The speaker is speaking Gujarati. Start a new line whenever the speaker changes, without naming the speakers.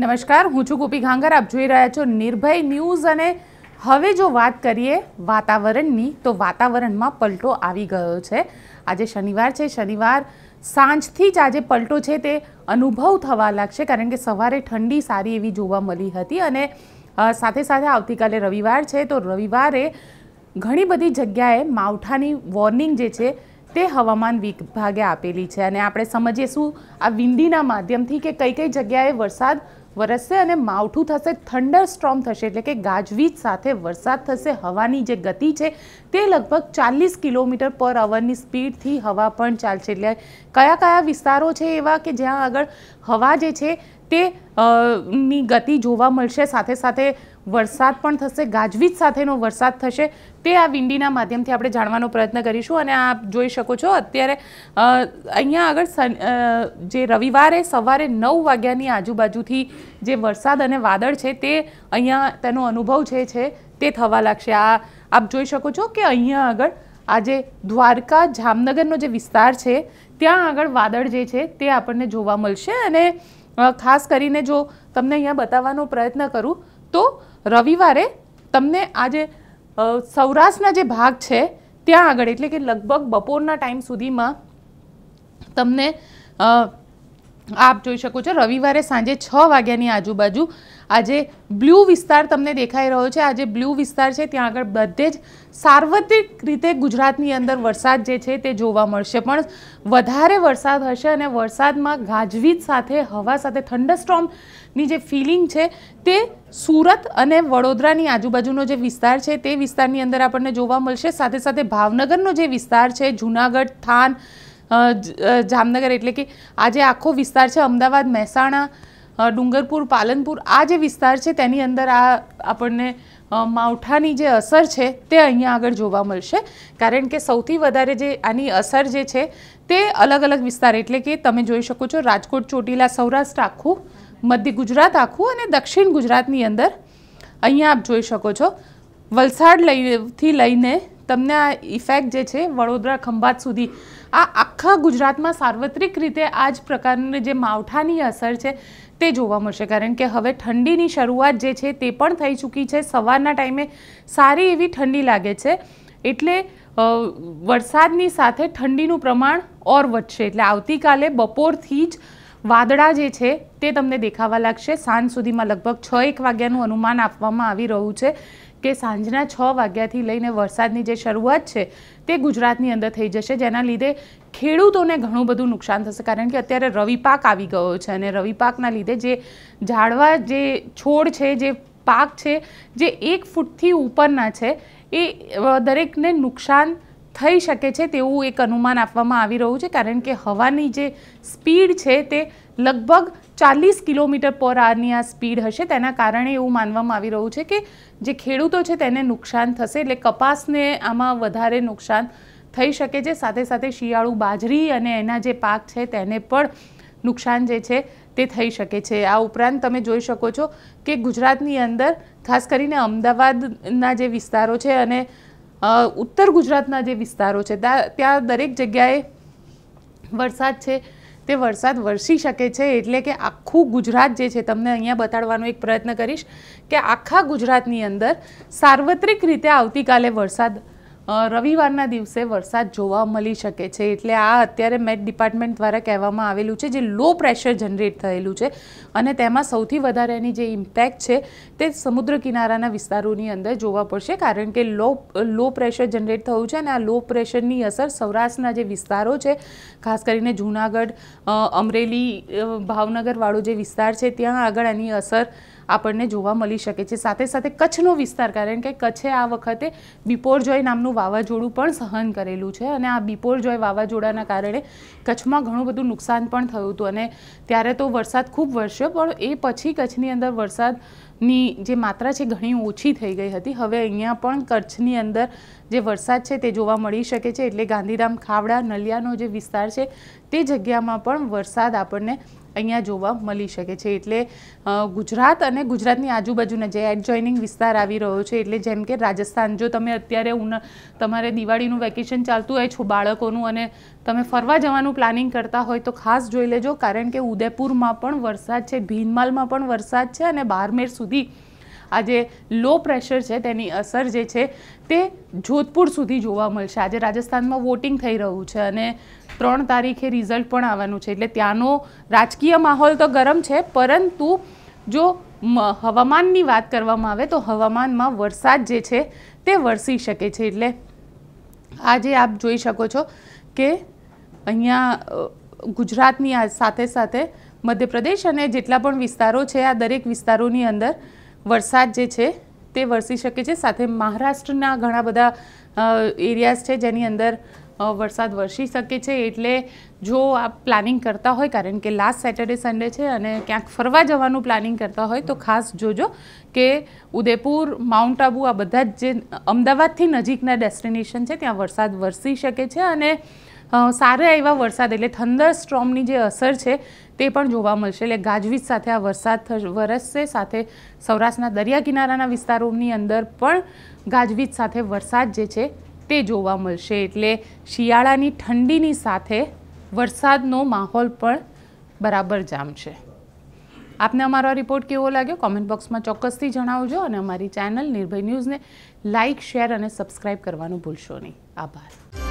નમસ્કાર હું છું ગોપી ઘાંગર આપ જોઈ રહ્યા છો નિર્ભય ન્યૂઝ અને હવે જો વાત કરીએ વાતાવરણની તો વાતાવરણમાં પલટો આવી ગયો છે આજે શનિવાર છે શનિવાર સાંજથી જ આજે પલટો છે તે અનુભવ થવા લાગશે કારણ કે સવારે ઠંડી સારી એવી જોવા મળી હતી અને સાથે સાથે આવતીકાલે રવિવાર છે તો રવિવારે ઘણી બધી જગ્યાએ માવઠાની વોર્નિંગ જે છે તે હવામાન વિભાગે આપેલી છે અને આપણે સમજીએ શું આ વિંડીના માધ્યમથી કે કઈ કઈ જગ્યાએ વરસાદ વરસશે અને માવઠું થશે થંડર સ્ટ્રોમ થશે એટલે કે ગાજવીજ સાથે વરસાદ થશે હવાની જે ગતિ છે તે લગભગ ચાલીસ કિલોમીટર પર અવરની સ્પીડથી હવા પણ ચાલશે એટલે કયા કયા વિસ્તારો છે એવા કે જ્યાં આગળ હવા જે છે તે ની ગતિ જોવા મળશે સાથે સાથે વરસાદ પણ થશે ગાજવીજ સાથેનો વરસાદ થશે તે આ વિંડીના માધ્યમથી આપણે જાણવાનો પ્રયત્ન કરીશું અને આપ જોઈ શકો છો અત્યારે અહીંયા આગળ જે રવિવારે સવારે નવ વાગ્યાની આજુબાજુથી જે વરસાદ અને વાદળ છે તે અહીંયા તેનો અનુભવ જે છે તે થવા લાગશે આ આપ જોઈ શકો છો કે અહીંયા આગળ આજે દ્વારકા જામનગરનો જે વિસ્તાર છે ત્યાં આગળ વાદળ જે છે તે આપણને જોવા મળશે અને ખાસ કરીને જો તમને અહીંયા બતાવવાનો પ્રયત્ન કરું તો રવિવારે તમને આજે સૌરાષ્ટ્રના જે ભાગ છે ત્યાં આગળ એટલે કે લગભગ બપોરના ટાઈમ સુધીમાં તમને આપ જોઈ શકો છો રવિવારે સાંજે છ વાગ્યાની આજુબાજુ આજે બ્લુ વિસ્તાર તમને દેખાઈ રહ્યો છે આજે બ્લુ વિસ્તાર છે ત્યાં આગળ બધે જ સાર્વત્રિક રીતે ગુજરાતની અંદર વરસાદ જે છે તે જોવા મળશે પણ વધારે વરસાદ હશે અને વરસાદમાં ગાજવીજ સાથે હવા સાથે થંડરસ્ટોમની જે ફિલિંગ છે તે સુરત અને વડોદરાની આજુબાજુનો જે વિસ્તાર છે તે વિસ્તારની અંદર આપણને જોવા મળશે સાથે સાથે ભાવનગરનો જે વિસ્તાર છે જૂનાગઢ થાન જામનગર એટલે કે આ જે આખો વિસ્તાર છે અમદાવાદ મહેસાણા ડુંગરપુર પાલનપુર આ જે વિસ્તાર છે તેની અંદર આ આપણને માવઠાની જે અસર છે તે અહીંયા આગળ જોવા મળશે કારણ કે સૌથી વધારે જે આની અસર જે છે તે અલગ અલગ વિસ્તાર એટલે કે તમે જોઈ શકો છો રાજકોટ ચોટીલા સૌરાષ્ટ્ર આખું મધ્ય ગુજરાત આખું અને દક્ષિણ ગુજરાતની અંદર અહીંયા આપ જોઈ શકો છો વલસાડ લઈ લઈને તમને આ ઇફેક્ટ જે છે વડોદરા ખંભાત સુધી આ આખા ગુજરાતમાં સાર્વત્રિક રીતે આ જ પ્રકારની જે માવઠાની અસર છે તે જોવા મળશે કારણ કે હવે ઠંડીની શરૂઆત જે છે તે પણ થઈ ચૂકી છે સવારના ટાઈમે સારી એવી ઠંડી લાગે છે એટલે વરસાદની સાથે ઠંડીનું પ્રમાણ ઓર વધશે એટલે આવતીકાલે બપોરથી જ વાદળા જે છે તે તમને દેખાવા લાગશે સાંજ સુધીમાં લગભગ છ એક વાગ્યાનું અનુમાન આપવામાં આવી રહ્યું છે કે સાંજના છ વાગ્યાથી લઈને વરસાદની જે શરૂઆત છે તે ગુજરાતની અંદર થઈ જશે જેના લીધે ખેડૂતોને ઘણું બધું નુકસાન થશે કારણ કે અત્યારે રવિ પાક આવી ગયો છે અને રવિ પાકના લીધે જે ઝાડવા જે છોડ છે જે પાક છે જે એક ફૂટથી ઉપરના છે એ દરેકને નુકસાન થઈ શકે છે તેવું એક અનુમાન આપવામાં આવી રહ્યું છે કારણ કે હવાની જે સ્પીડ છે તે લગભગ ચાલીસ કિલોમીટર પર આવરની આ સ્પીડ હશે તેના કારણે એવું માનવામાં આવી રહ્યું છે કે જે ખેડૂતો છે તેને નુકસાન થશે એટલે કપાસને આમાં વધારે નુકસાન થઈ શકે છે સાથે સાથે શિયાળુ બાજરી અને એના જે પાક છે તેને પણ નુકસાન જે છે તે થઈ શકે છે આ ઉપરાંત તમે જોઈ શકો છો કે ગુજરાતની અંદર ખાસ કરીને અમદાવાદના જે વિસ્તારો છે અને ઉત્તર ગુજરાતના જે વિસ્તારો છે ત્યાં દરેક જગ્યાએ વરસાદ છે તે વરસાદ વરસી શકે છે એટલે કે આખું ગુજરાત જે છે તમને અહીંયા બતાડવાનો એક પ્રયત્ન કરીશ કે આખા ગુજરાતની અંદર સાર્વત્રિક રીતે આવતીકાલે વરસાદ રવિવારના દિવસે વરસાદ જોવા મળી શકે છે એટલે આ અત્યારે મેટ ડિપાર્ટમેન્ટ દ્વારા કહેવામાં આવેલું છે જે લો પ્રેશર જનરેટ થયેલું છે અને તેમાં સૌથી વધારેની જે ઇમ્પેક્ટ છે તે સમુદ્ર કિનારાના વિસ્તારોની અંદર જોવા પડશે કારણ કે લો લો પ્રેશર જનરેટ થયું છે અને આ લો પ્રેશરની અસર સૌરાષ્ટ્રના જે વિસ્તારો છે ખાસ કરીને જૂનાગઢ અમરેલી ભાવનગરવાળો જે વિસ્તાર છે ત્યાં આગળ આની અસર આપણને જોવા મળી શકે છે સાથે સાથે કચ્છનો વિસ્તાર કારણ કે કચ્છે આ વખતે બિપોરજોય નામનું વાવાઝોડું પણ સહન કરેલું છે અને આ બિપોરજોય વાવાઝોડાના કારણે કચ્છમાં ઘણું બધું નુકસાન પણ થયું હતું અને ત્યારે તો વરસાદ ખૂબ વરસ્યો પણ એ પછી કચ્છની અંદર વરસાદ ની જે માત્રા છે ઘણી ઓછી થઈ ગઈ હતી હવે અહીંયા પણ કચ્છની અંદર જે વરસાદ છે તે જોવા મળી શકે છે એટલે ગાંધીધામ ખાવડા નલિયાનો જે વિસ્તાર છે તે જગ્યામાં પણ વરસાદ આપણને અહીંયા જોવા મળી શકે છે એટલે ગુજરાત અને ગુજરાતની આજુબાજુના જે એડજોઇનિંગ વિસ્તાર આવી રહ્યો છે એટલે જેમ કે રાજસ્થાન જો તમે અત્યારે ઉના તમારે દિવાળીનું વેકેશન ચાલતું હોય છો બાળકોનું અને તમે ફરવા જવાનું પ્લાનિંગ કરતા હોય તો ખાસ જોઈ લેજો કારણ કે ઉદયપુરમાં પણ વરસાદ છે ભીનમાલમાં પણ વરસાદ છે અને બારમેર સુધી આજે લો પ્રેશર છે તેની અસર જે છે તે જોધપુર સુધી જોવા મળશે આજે રાજસ્થાનમાં વોટિંગ થઈ રહ્યું છે અને ત્રણ તારીખે રિઝલ્ટ પણ આવવાનું છે એટલે ત્યાંનો રાજકીય માહોલ તો ગરમ છે પરંતુ જો હવામાનની વાત કરવામાં આવે તો હવામાનમાં વરસાદ જે છે તે વરસી શકે છે એટલે આજે આપ જોઈ શકો છો કે અહીંયા ગુજરાતની સાથે સાથે મધ્યપ્રદેશ અને જેટલા પણ વિસ્તારો છે આ દરેક વિસ્તારોની અંદર વરસાદ જે છે તે વરસી શકે છે સાથે મહારાષ્ટ્રના ઘણા બધા એરિયાઝ છે જેની અંદર વરસાદ વરસી શકે છે એટલે જો આ પ્લાનિંગ કરતા હોય કારણ કે લાસ્ટ સેટરડે સન્ડે છે અને ક્યાંક ફરવા જવાનું પ્લાનિંગ કરતા હોય તો ખાસ જોજો કે ઉદયપુર માઉન્ટ આબુ આ બધા જ જે અમદાવાદથી નજીકના ડેસ્ટિનેશન છે ત્યાં વરસાદ વરસી શકે છે અને સારા એવા વરસાદ એટલે થંડર સ્ટ્રોમની જે અસર છે તે પણ જોવા મળશે એટલે ગાજવીજ સાથે આ વરસાદ વરસશે સાથે સૌરાષ્ટ્રના દરિયા કિનારાના વિસ્તારોની અંદર પણ ગાજવીજ સાથે વરસાદ જે છે તે જોવા મળશે એટલે શિયાળાની ઠંડીની સાથે વરસાદનો માહોલ પણ બરાબર જામશે આપને અમારો રિપોર્ટ કેવો લાગ્યો કોમેન્ટ બોક્સમાં ચોક્કસથી જણાવજો અને અમારી ચેનલ નિર્ભય ન્યૂઝને લાઇક શેર અને સબસ્ક્રાઇબ કરવાનું ભૂલશો નહીં આભાર